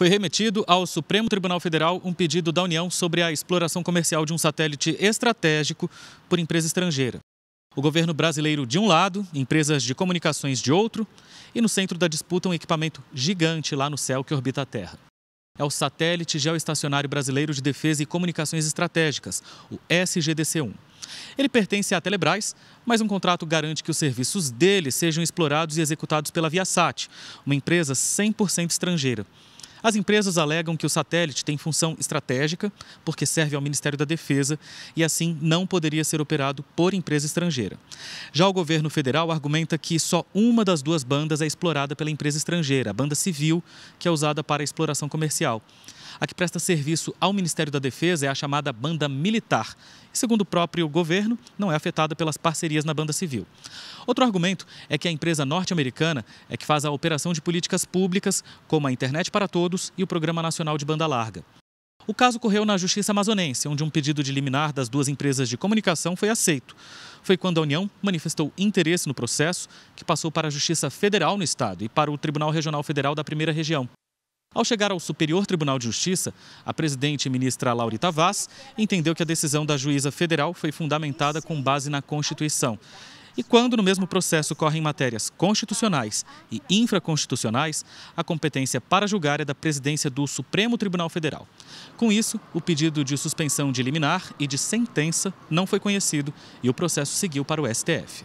foi remetido ao Supremo Tribunal Federal um pedido da União sobre a exploração comercial de um satélite estratégico por empresa estrangeira. O governo brasileiro de um lado, empresas de comunicações de outro, e no centro da disputa um equipamento gigante lá no céu que orbita a Terra. É o Satélite Geoestacionário Brasileiro de Defesa e Comunicações Estratégicas, o SGDC-1. Ele pertence à Telebrás, mas um contrato garante que os serviços dele sejam explorados e executados pela Viasat, uma empresa 100% estrangeira. As empresas alegam que o satélite tem função estratégica, porque serve ao Ministério da Defesa e assim não poderia ser operado por empresa estrangeira. Já o governo federal argumenta que só uma das duas bandas é explorada pela empresa estrangeira, a banda civil, que é usada para exploração comercial. A que presta serviço ao Ministério da Defesa é a chamada banda militar. E, segundo o próprio governo, não é afetada pelas parcerias na banda civil. Outro argumento é que a empresa norte-americana é que faz a operação de políticas públicas, como a Internet para Todos e o Programa Nacional de Banda Larga. O caso correu na Justiça Amazonense, onde um pedido de liminar das duas empresas de comunicação foi aceito. Foi quando a União manifestou interesse no processo, que passou para a Justiça Federal no Estado e para o Tribunal Regional Federal da Primeira Região. Ao chegar ao Superior Tribunal de Justiça, a presidente e ministra Laurita Vaz entendeu que a decisão da juíza federal foi fundamentada com base na Constituição. E quando no mesmo processo correm matérias constitucionais e infraconstitucionais, a competência para julgar é da presidência do Supremo Tribunal Federal. Com isso, o pedido de suspensão de liminar e de sentença não foi conhecido e o processo seguiu para o STF.